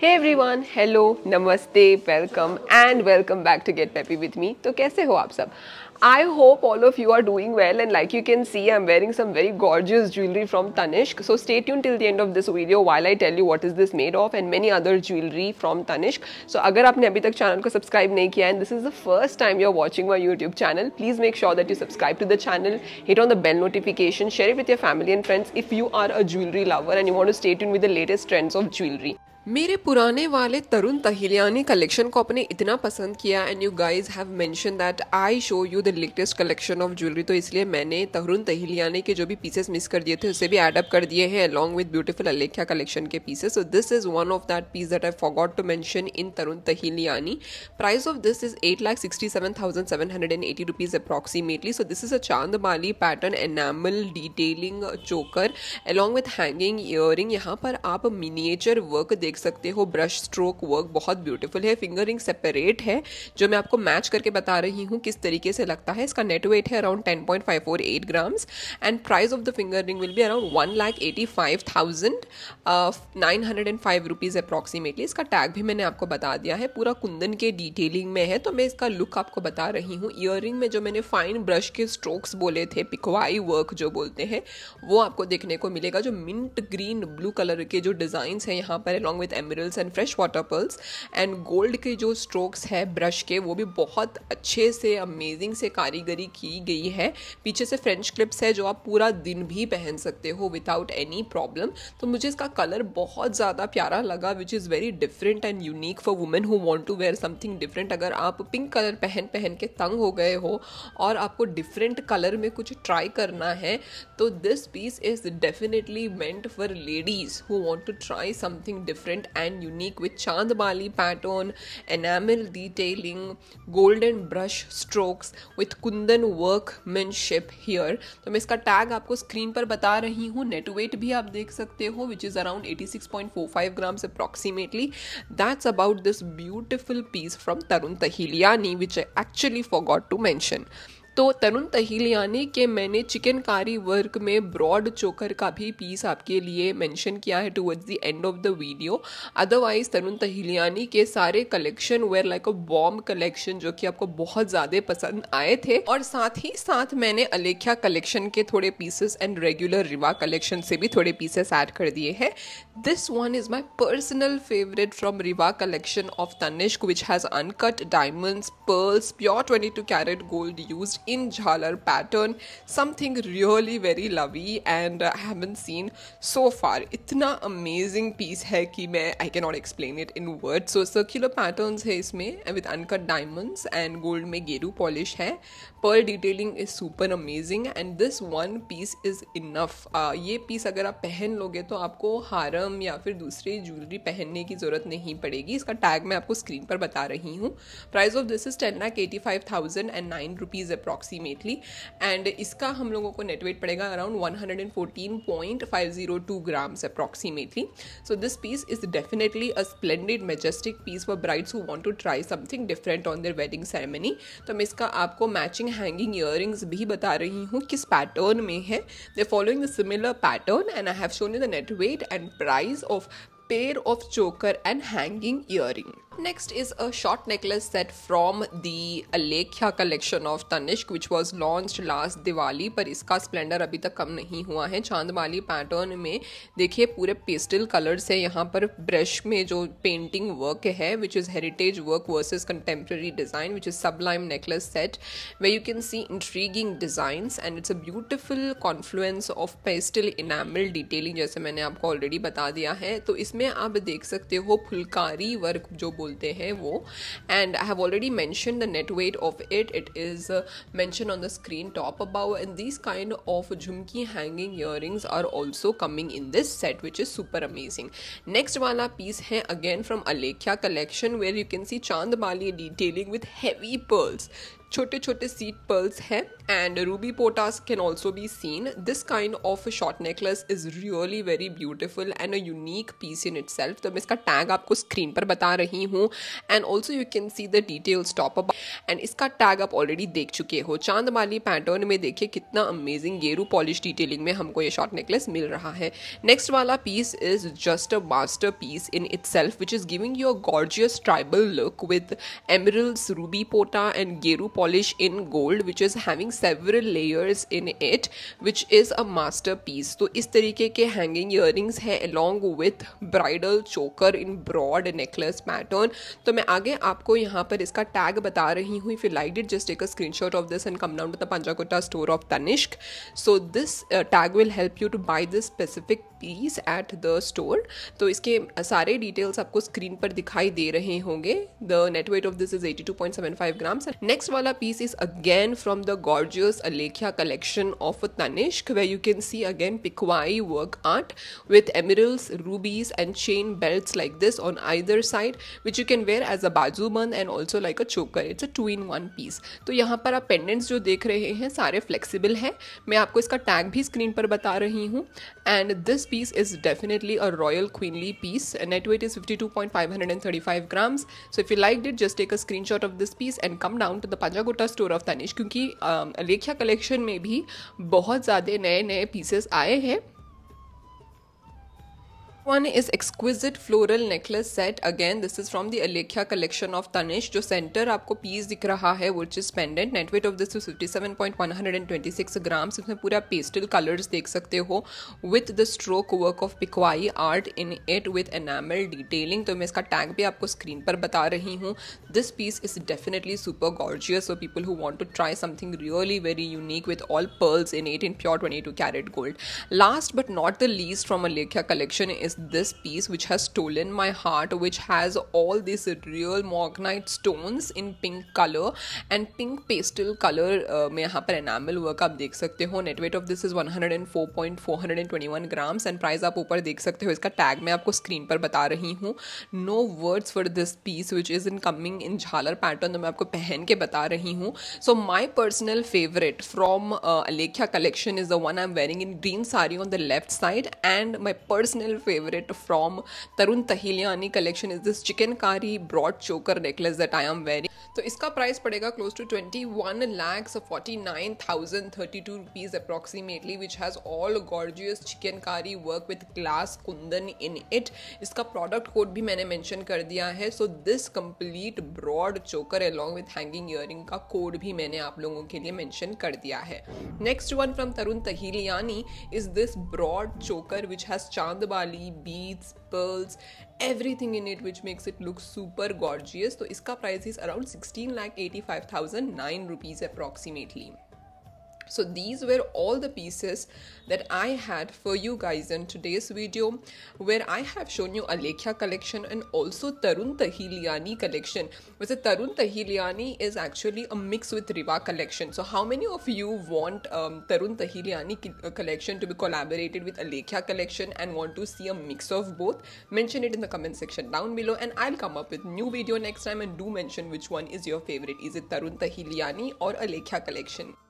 हे everyone hello नमस्ते welcome and welcome back to get peppy with me तो कैसे हो आप सब I hope all of you are doing well and like you can see I am wearing some very gorgeous jewellery from Tanishq so stay tune till the end of this video while I tell you what is this made of and many other jewellery from Tanishq so अगर आपने अभी तक channel को subscribe नहीं किया and this is the first time you are watching my YouTube channel please make sure that you subscribe to the channel hit on the bell notification share with your family and friends if you are a jewellery lover and you want to stay tune with the latest trends of jewellery मेरे पुराने वाले तरुण तहिलियानी collection को अपने इतना पसंद किया and you guys have mention that I show you the latest collection of jewellery तो इसलिए मैंने तरुण तहिलियानी के जो भी पीसेस मिस कर दिए थे उसे भी एडअप कर दिए हैं along with beautiful Alekhya collection के pieces so this is one of that piece that I forgot to mention in Tarun Tahiliani price of this is eight lakh sixty seven thousand seven hundred and eighty rupees approximately so this is a chandbali pattern enamel detailing choker along with hanging earring यहाँ पर आप miniature work देख देख सकते हो brush stroke work बहुत beautiful है fingering separate है जो मैं आपको मैच करके बता रही हूँ किस तरीके से लगता है इसका नेट वेट है around ten point five four eight grams and price of the finger ring will be around one lakh eighty five thousand nine hundred and five rupees approximately इसका टैग भी मैंने आपको बता दिया है पूरा कुंदन के डिटेलिंग में है तो मैं इसका लुक आपको बता रही हूँ ईयर रिंग में जो मैंने फाइन ब्रश के स्ट्रोक्स बोले थे पिकवाई वर्क जो बोलते हैं वो आपको देखने को मिलेगा जो मिंट ग्रीन ब्लू कलर के जो डिज़ाइंस हैं यहाँ पर along with emeralds and fresh water pearls and gold के जो स्ट्रोक्स है ब्रश के वो भी बहुत अच्छे से अमेजिंग से कारीगरी की गई है पीछे से फ्रेंच क्लिप्स है जो आप पूरा दिन भी पहन सकते हो विदाउट एनी प्रॉब्लम तो मुझे इसका कलर बहुत ज़्यादा प्यारा लगा which is very different and unique for women who want to wear something different अगर आप पिंक कलर पहन पहन के तंग हो गए हो और आपको डिफरेंट कलर में कुछ ट्राई करना है तो this piece is definitely meant for ladies who want to try something different different and unique with Chandbali pattern, enamel detailing, golden brush strokes with kundan workmanship here तो मैं इसका टैग आपको screen पर बता रही हूँ नेट वेट भी आप देख सकते हो which is around 86.45 grams approximately that's about this beautiful piece from Tarun Tahiliani which I actually forgot to mention तो तरुण तहिलियानी के मैंने चिकनकारी वर्क में ब्रॉड चोकर का भी पीस आपके लिए मेंशन किया है towards the end of the video otherwise Tarun Tahiliani के सारे collection where like a bomb collection जो कि आपको बहुत ज़्यादा पसंद आए थे और साथ ही साथ मैंने अलेख्या कलेक्शन के थोड़े pieces and regular Rivaah collection से भी थोड़े पीसेस ऐड कर दिए हैं this one is my personal favourite from Rivaah collection of Tanishq which has uncut diamonds pearls pure twenty two carat gold use in jhalar pattern something really very lovely and uh, I haven't seen so far itna amazing piece hai ki main, I cannot explain it in words so circular patterns hai isme, with uncut diamonds and gold me गेरू polish hai pearl detailing is super amazing and this one piece is enough uh, ye piece agar aap pehen loge to aapko haram ya fir dusre jewelry pehenne ki zarurat nahi padegi iska tag main aapko screen par bata rahi hu price of this is 10 lakh 85000 and 9 rupees nine approximately and इसका हम लोगों को net weight पड़ेगा around 114.502 grams approximately so this piece is definitely a splendid majestic piece for brides who want to try something different on their wedding ceremony तो मैं इसका आपको matching hanging year भी बता रही हूँ किस पैटर्न में है they following the similar pattern and I have shown you the net weight and price of of choker and hanging earrings Up next is a short necklace set from the Alekhya collection of Tanishq which was launched last Diwali पर इसका Splendor अभी तक कम नहीं हुआ है चांद वाली pattern में देखिए पूरे पेस्टल कलर्स है यहाँ पर ब्रश में जो पेंटिंग वर्क है which is heritage work versus contemporary design which is sublime necklace set way you can see intriguing designs and it's a beautiful confluence of pastel enamel detailing जैसे मैंने आपको already बता दिया है तो इसमें आप देख सकते हो फुलकारी वर्क जो बोलते हैं वो and I have already mention the net weight of it it is mention on the screen top above and this kind of jhumki hanging earrings are also coming in this set which is super amazing next वाला piece है again from Alekhya collection where you can see chandbali detailing with heavy pearls छोटे छोटे seed pearls हैं and ruby potas can also be seen this kind of short necklace is really very beautiful and a unique piece in itself तो मैं इसका tag आपको screen पर बता रही हूँ and also you can see the details top up and इसका tag आप ऑलरेडी देख चुके हो चांद माली पैटर्न में देखिए कितना अमेजिंग गेरू पॉलिश डिटेलिंग में हमको ये शॉर्ट नेकलेस मिल रहा है नेक्स्ट वाला piece is just a masterpiece in itself which is giving you a gorgeous tribal look with emeralds ruby pota and geru polish in gold which is having several layers in it which is a masterpiece तो इस तरीके के hanging earrings हैं along with bridal choker in broad necklace pattern तो मैं आगे आपको यहाँ पर इसका tag बता रही हूँ if you liked it just take a screenshot of this and come down to the Panjakota store of Tanishq so this uh, tag will help you to buy this specific piece at the store तो इसके सारे details आपको screen पर दिखाई दे रहे होंगे the net weight of this is 82.75 grams next वाला वाला piece is again from the gorgeous Alekhya collection of Tanishq way you can see again pichwai work art with emeralds rubies and chain belt like this on either side which you can wear as a bajuband and also like a choker it's a two in one piece तो यहाँ पर आप pendants जो देख रहे हैं सारे flexible हैं मैं आपको इसका टैग भी स्क्रीन पर बता रही हूँ and this piece is definitely a royal queenly piece net weight is fifty two point five hundred and thirty five grams so if you like it just take a screenshot of this piece and come down to the पंज राजा गोटा store of Tanish क्योंकि लेखिया collection में भी बहुत ज़्यादा नए नए पीसेस आए हैं one is exquisite floral necklace set again this is from the Alekhya collection of Tanishq जो सेंटर आपको पीस दिख रहा है which is pendant net weight of this is 57.126 grams इसमें पूरा पेस्टल कलर्स देख सकते हो with the stroke work of pichwai art in it with enamel detailing तो मैं इसका टैग भी आपको स्क्रीन पर बता रही हूँ this piece is definitely super gorgeous for people who want to try something really very unique with all pearls in eight in pure twenty two carat gold last but not the least from Alekhya collection is is this piece which has stolen my heart which has all these real morganite stones in pink colour and pink pastel colour में यहाँ पर enamel work आप देख सकते हो net weight of this is 104.421 grams and price आप ऊपर देख सकते हो इसका टैग मैं आपको स्क्रीन पर बता रही हूँ no words for this piece which is in coming in jhalar pattern तो मैं आपको पहन के बता रही हूँ so my personal favourite from Alekhya collection is the one I am wearing in green sari on the left side and my personal favourite favorite from Tarun Tahiliani collection is this chicken broad choker necklace that I am very तो इसका price पड़ेगा close to twenty one lakhs forty nine thousand thirty two rupees approximately which has all gorgeous chikankari work with glass kundan in it इसका product code भी मैंने mention कर दिया है so this complete broad choker along with hanging ear का code भी मैंने आप लोगों के लिए मैंशन कर दिया है next one from Tarun Tahiliani is this broad choker which has chand bali beads pearls everything in it which makes it look super gorgeous तो इसका price is around sixteen lakh eighty five thousand nine rupees approximately so these were all the pieces that I had for you guys in today's video where I have shown you Alekhya collection and also Tarun Tahiliani collection. Which so Tarun Tahiliani is actually a mix with Riva collection. So how many of you want um, Tarun Tahiliani uh, collection to be collaborated with Alekhya collection and want to see a mix of both? Mention it in the comment section down below and I'll come up with new video next time and do mention which one is your favorite. Is it Tarun Tahiliani or Alekhya collection?